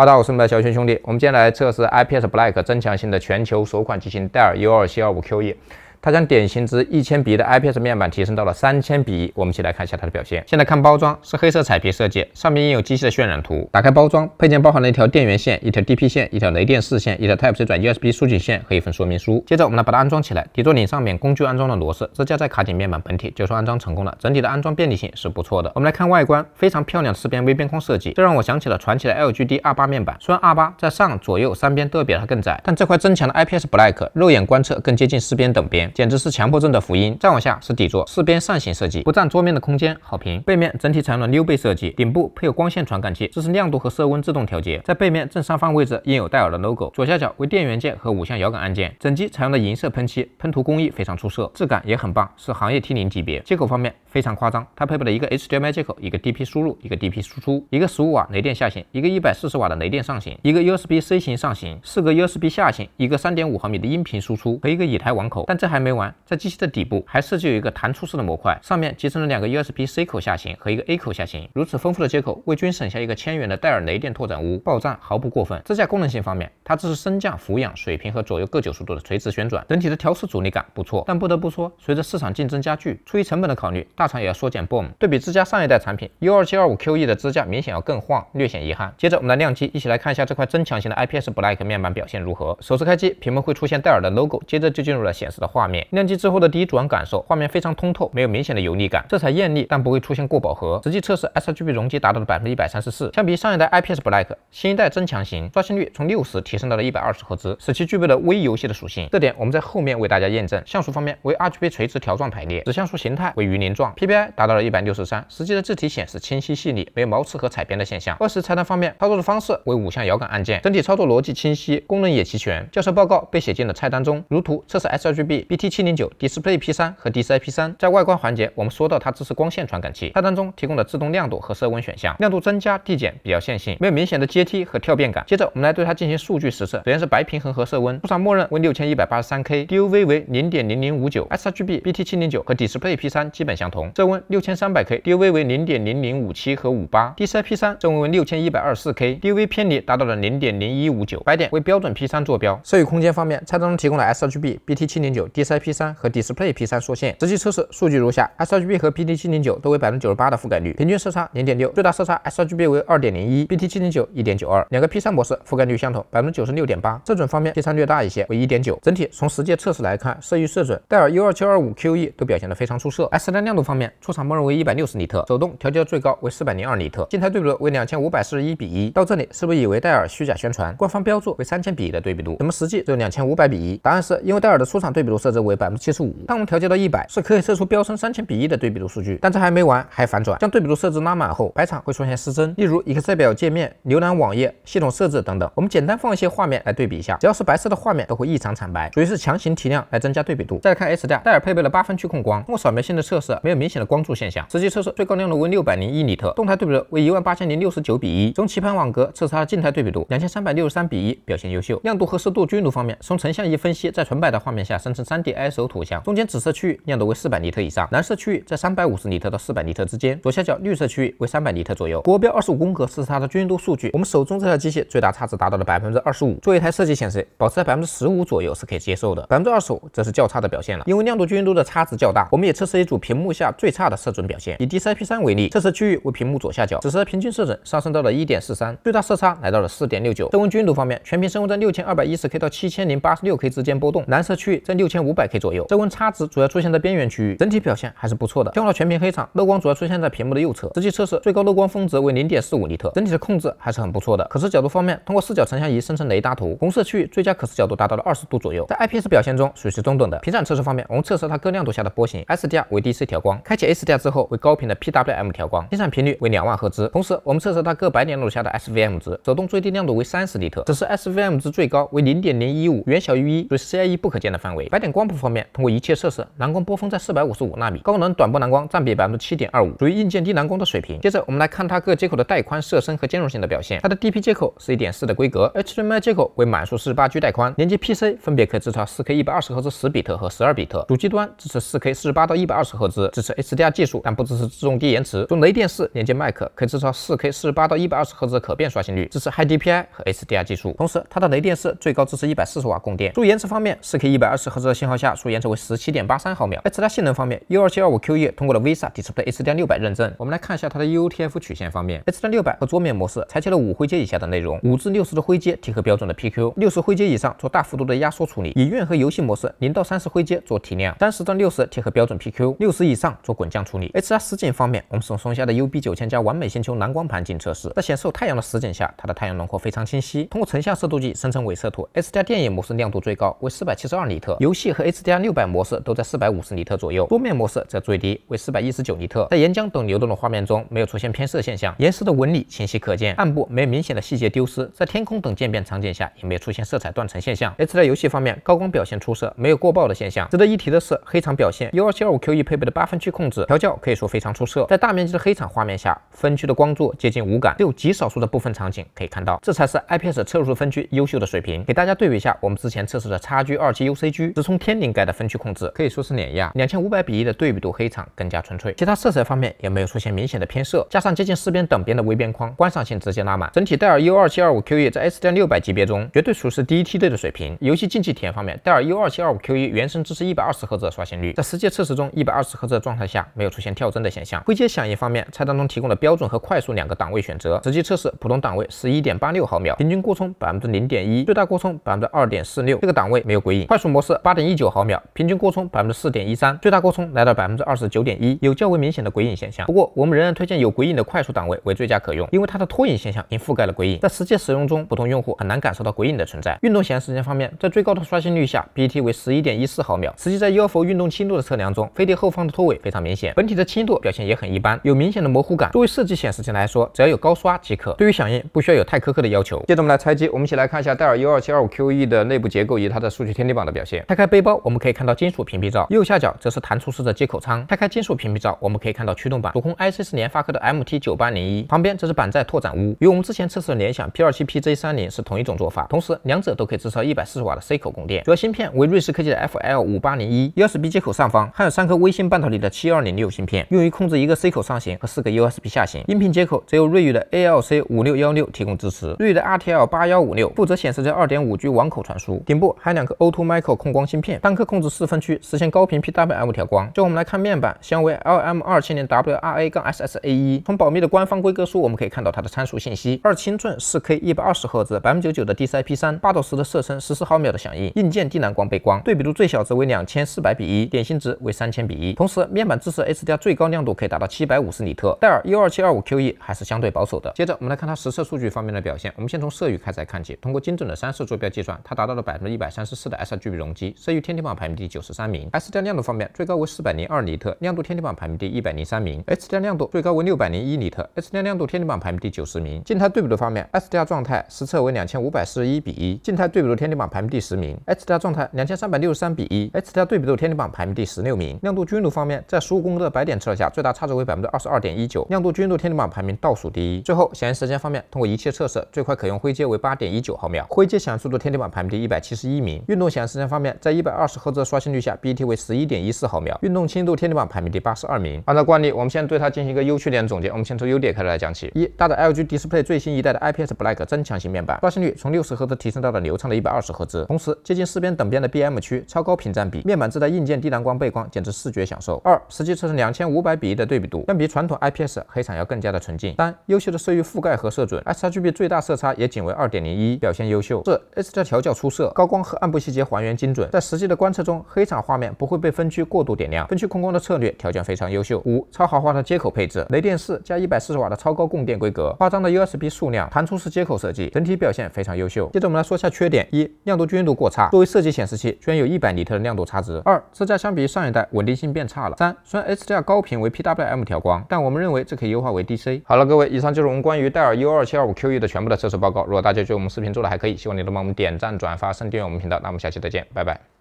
大家好，我是你们的小轩兄弟。我们今天来测试 IPS Black 增强型的全球首款机型戴尔 U2725QE。它将典型值一千比的 IPS 面板提升到了三千比，我们一起来看一下它的表现。现在看包装，是黑色彩皮设计，上面印有机器的渲染图。打开包装，配件包含了一条电源线、一条 DP 线、一条雷电四线、一条 Type C 转 USB 数据线和一份说明书。接着我们来把它安装起来。底座顶上面工具安装的螺丝，支架在卡紧面板本体，就算安装成功了。整体的安装便利性是不错的。我们来看外观，非常漂亮，四边微边框设计，这让我想起了传奇的 LGD 二八面板。虽然二八在上左右三边都比它更窄，但这块增强的 IPS Black，肉眼观测更接近四边等边。简直是强迫症的福音。再往下是底座，四边扇形设计，不占桌面的空间，好评。背面整体采用了溜背设计，顶部配有光线传感器，支持亮度和色温自动调节。在背面正上方位置印有戴尔的 logo，左下角为电源键和五向摇杆按键。整机采用的银色喷漆，喷涂工艺非常出色，质感也很棒，是行业 T0 级别。接口方面非常夸张，它配备了一个 HDMI 接口，一个 DP 输入，一个 DP 输出，一个十五瓦雷电下行，一个一百四十瓦的雷电上行，一个 USB-C 型上行，四个 USB 下行，一个三点五毫米的音频输出和一个以太网口。但这还。没完，在机器的底部还设计有一个弹出式的模块，上面集成了两个 USB-C 口下行和一个 A 口下行。如此丰富的接口，为均省下一个千元的戴尔雷电拓展坞，爆炸毫不过分。支架功能性方面，它支持升降、俯仰、水平和左右各九十度的垂直旋转，整体的调试阻力感不错。但不得不说，随着市场竞争加剧，出于成本的考虑，大厂也要缩减 boom。对比支架上一代产品 U2725QE 的支架，明显要更晃，略显遗憾。接着我们来亮机，一起来看一下这块增强型的 IPS Black 面板表现如何。首次开机，屏幕会出现戴尔的 logo，接着就进入了显示的画。面。亮机之后的第一主观感受，画面非常通透，没有明显的油腻感，色彩艳丽但不会出现过饱和。实际测试 sRGB 容积达到了百分之一百三十四，相比上一代 IPS Black，新一代增强型刷新率从六十提升到了一百二十赫兹，使其具备了微游戏的属性。这点我们在后面为大家验证。像素方面为 RGB 垂直条状排列，子像素形态为鱼鳞状，PPI 达到了一百六十三，实际的字体显示清晰细腻，没有毛刺和彩边的现象。二是菜单方面，操作的方式为五项摇杆按键，整体操作逻辑清晰，功能也齐全。校色报告被写进了菜单中，如图。测试 sRGB。T709 Display P3 和 DCI P3 在外观环节，我们说到它支持光线传感器，菜单中提供的自动亮度和色温选项，亮度增加递减比较线性，没有明显的阶梯和跳变感。接着我们来对它进行数据实测，首先是白平衡和色温，出厂默认为六千一百八十三 K，Duv 为零点零零五九，srgb BT709 和 Display P3 基本相同，色温六千三百 K，Duv 为零点零零五七和五八，DCI P3 色温为六千一百二十四 K，Duv 偏离达到了零点零一五九，白点为标准 P3 坐标。色域空间方面，菜单中提供了 srgb BT709 d i iP3 和 Display P3 缩线，实际测试数据如下：sRGB 和 BT709 都为百分之九十八的覆盖率，平均色差零点六，最大色差 sRGB 为二点零一，BT709 一点九二。两个 P3 模式覆盖率相同，百分之九十六点八，色准方面偏差略大一些，为一点九。整体从实际测试来看，色域、色准，戴尔 U2725QE 都表现得非常出色。s 阶亮度方面，出厂默认为一百六十尼特，手动调节最高为四百零二尼特，静态对比度为两千五百四十一比一。到这里，是不是以为戴尔虚假宣传？官方标注为三千比的对比度，怎么实际只有两千五百比一？答案是因为戴尔的出厂对比度设置。为百分之七十五。当我们调节到一百，是可以测出飙升三千比一的对比度数据。但这还没完，还反转。将对比度设置拉满后，白场会出现失真。例如 Excel 表界面、浏览网页、系统设置等等。我们简单放一些画面来对比一下，只要是白色的画面都会异常惨白，属于是强行提亮来增加对比度。再来看 S 代，戴尔配备了八分区控光，通过扫描线的测试，没有明显的光柱现象。实际测试最高亮度为六百零一尼特，动态对比度为一万八千零六十九比一。从棋盘网格测试静态对比度两千三百六十三比一，表现优秀。亮度和湿度均度方面，从成像仪分析，在纯白的画面下生成三。D I 手图像中间紫色区域亮度为四百尼特以上，蓝色区域在三百五十尼特到四百尼特之间，左下角绿色区域为三百尼特左右。国标二十五宫格色差的均匀度数据，我们手中这台机器最大差值达到了百分之二十五，做一台设计显示，保持在百分之十五左右是可以接受的，百分之二十五则是较差的表现了。因为亮度均匀度的差值较大，我们也测试一组屏幕下最差的色准表现，以 D C P 三为例，测试区域为屏幕左下角，此时平均色准上升到了一点四三，最大色差来到了四点六九。色温均匀度方面，全屏色温在六千二百一十 K 到七千零八十六 K 之间波动，蓝色区域在六千五。五百 K 左右，这温差值主要出现在边缘区域，整体表现还是不错的。调换到全屏黑场，漏光主要出现在屏幕的右侧。实际测试，最高漏光峰值为零点四五尼特，整体的控制还是很不错的。可视角度方面，通过四角成像仪生成雷达图，红色区域最佳可视角度达到了二十度左右，在 IPS 表现中属于中等的。屏闪测试方面，我们测试它各亮度下的波形 s d r 为 DC 调光，开启 s d r 之后为高频的 PWM 调光，屏闪频率为两万赫兹。同时，我们测试它各白点亮度下的 SVM 值，手动最低亮度为三十尼特，此时 SVM 值最高为零点零一五，远小于一，属于 CIE 不可见的范围。白点光。光谱方面，通过一切测试，蓝光波峰在四百五十五纳米，高能短波蓝光占比百分之七点二五，属于硬件低蓝光的水平。接着我们来看它各接口的带宽、色深和兼容性的表现。它的 DP 接口是一点四的规格，HDMI 接口为满速四十八 G 带宽。连接 PC 分别可以支持四 K 一百二十赫兹十比特和十二比特，主机端支持四 K 四十八到一百二十赫兹，支持 HDR 技术，但不支持自动低延迟。用雷电四连接 Mac 可以支持四 K 四十八到一百二十赫兹可变刷新率，支持 HiDPI 和 HDR 技术。同时，它的雷电四最高支持一百四十瓦供电。意延迟方面，四 K 一百二十赫兹的信号。下，所延迟为十七点八三毫秒。在其他性能方面，U2725Q1 通过了 v i s a d i s p l a y h d 六6 0 0认证。我们来看一下它的 UTF 曲线方面。h d 六6 0 0和桌面模式采取了五灰阶以下的内容，五至六十的灰阶贴合标准的 PQ，六十灰阶以上做大幅度的压缩处理。影院和游戏模式零到三十灰阶做提亮，三十到六十贴合标准 PQ，六十以上做滚降处理。HDR 实景方面，我们使用松下的 UB9000 加完美星球蓝光盘进行测试。在显示太阳的实景下，它的太阳轮廓非常清晰。通过成像色度计生成伪色图。h 加电影模式亮度最高为四百七十二尼特，游戏和 HDR 六百模式都在四百五十尼特左右，桌面模式则最低为四百一十九尼特。在岩浆等流动的画面中，没有出现偏色现象，岩石的纹理清晰可见，暗部没有明显的细节丢失。在天空等渐变场景下，也没有出现色彩断层现象。H 在游戏方面，高光表现出色，没有过曝的现象。值得一提的是，黑场表现 U2725QE 配备的八分区控制调教可以说非常出色，在大面积的黑场画面下，分区的光柱接近无感，只有极少数的部分场景可以看到，这才是 IPS 测入分区优秀的水平。给大家对比一下，我们之前测试的叉 G 二七 UCG 直冲天。天灵盖的分区控制可以说是碾压，两千五百比一的对比度，黑场更加纯粹，其他色彩方面也没有出现明显的偏色，加上接近四边等边的微边框，观赏性直接拉满。整体戴尔 u 2 7 2 5 q e 在 S 点六百级别中绝对属于第一梯队的水平。游戏竞技体验方面，戴尔 u 2 7 2 5 q e 原生支持一百二十赫兹的刷新率，在实际测试中，一百二十赫兹的状态下没有出现跳帧的现象。灰阶响应方面，菜单中提供了标准和快速两个档位选择，实际测试普通档位十一点八六毫秒，平均过充百分之零点一，最大过充百分之二点四六，这个档位没有鬼影。快速模式八点一九毫秒，平均过充百分之四点一三，最大过充来到百分之二十九点一，有较为明显的鬼影现象。不过我们仍然推荐有鬼影的快速档位为最佳可用，因为它的拖影现象已经覆盖了鬼影，在实际使用中，普通用户很难感受到鬼影的存在。运动显示时间方面，在最高的刷新率下，B T 为十一点一四毫秒。实际在 U F O 运动轻度的测量中，飞碟后方的拖尾非常明显，本体的轻度表现也很一般，有明显的模糊感。作为设计显示器来说，只要有高刷即可。对于响应，不需要有太苛刻的要求。接着我们来拆机，我们一起来看一下戴尔 U 二七二五 Q E 的内部结构以及它的数据天地榜的表现。拆开背包。我们可以看到金属屏蔽罩，右下角则是弹出式的接口仓。拆开金属屏蔽罩，我们可以看到驱动板，主控 IC 是联发科的 MT 九八零一，旁边则是板载拓展坞，与我们之前测试的联想 P 二七 P J 三零是同一种做法。同时，两者都可以支持一百四十瓦的 C 口供电，主要芯片为瑞士科技的 FL 五八零一。USB 接口上方还有三颗微星半导体的七二零六芯片，用于控制一个 C 口上行和四个 USB 下行。音频接口则由瑞宇的 ALC 五六幺六提供支持，瑞宇的 RTL 八幺五六负责显示这二点五 G 网口传输。顶部还有两颗 O t o micro 控光芯片。单颗控制四分区，实现高频 PWM 调光。就我们来看面板，相为 LM 二千零 WRA 杠 SSA 一。从保密的官方规格书我们可以看到它的参数信息：二千寸四 K 一百二十赫兹，百分之九十九的 DCI P 三，八到十的色深，十四毫秒的响应，硬件低蓝光背光，对比度最小值为两千四百比一，典型值为三千比一。同时，面板支持 HDR，最高亮度可以达到七百五十尼特。戴尔 U 二七二五 Q E 还是相对保守的。接着我们来看它实测数据方面的表现。我们先从色域开始看起。通过精准的三色坐标计算，它达到了百分之一百三十四的 sRGB 容积，色域。天顶榜排名第九十三名。S 调亮度方面，最高为四百零二尼特，亮度天顶榜排名第一百零三名。H 调亮度最高为六百零一尼特，H 调亮度天顶榜排名第九十名。静态对比度方面 s 调状态实测为两千五百四十一比一，静态对比度天顶榜排名第十名。H 调状态两千三百六十三比一，H 调对比度天顶榜排名第十六名。亮度均匀度方面，在十五分的白点测下，最大差值为百分之二十二点一九，亮度均匀度天顶榜排名倒数第一。最后，响应时间方面，通过仪器测试，最快可用灰阶为八点一九毫秒，灰阶响应速度天顶榜排名第一百七十一名。运动响应时间方面，在一百二十赫兹刷新率下，B T 为十一点一四毫秒，运动轻度天梯板排名第八十二名。按照惯例，我们先对它进行一个优缺点总结。我们先从优点开始来讲起：一大的 L G Display 最新一代的 I P S Black 增强型面板，刷新率从六十赫兹提升到了流畅的一百二十赫兹，同时接近四边等边的 B M 区超高屏占比，面板自带硬件低蓝光背光，简直视觉享受。二，实际测试两千五百比一的对比度，相比传统 I P S 黑场要更加的纯净。三，优秀的色域覆盖和色准 s R G B 最大色差也仅为二点零一，表现优秀。四，色调调校出色，高光和暗部细节还原精准，在实。的观测中，黑场画面不会被分区过度点亮。分区控光的策略条件非常优秀。五超豪华的接口配置，雷电四加一百四十瓦的超高供电规格，夸张的 USB 数量，弹出式接口设计，整体表现非常优秀。接着我们来说一下缺点：一亮度均匀度过差，作为设计显示器，居然有一百尼特的亮度差值。二支架相比于上一代稳定性变差了。三虽然 HDR 高频为 PWM 调光，但我们认为这可以优化为 DC。好了，各位，以上就是我们关于戴尔 U2725QE 的全部的测试报告。如果大家觉得我们视频做的还可以，希望你能帮我们点赞、转发、升订阅我们频道。那我们下期再见，拜拜。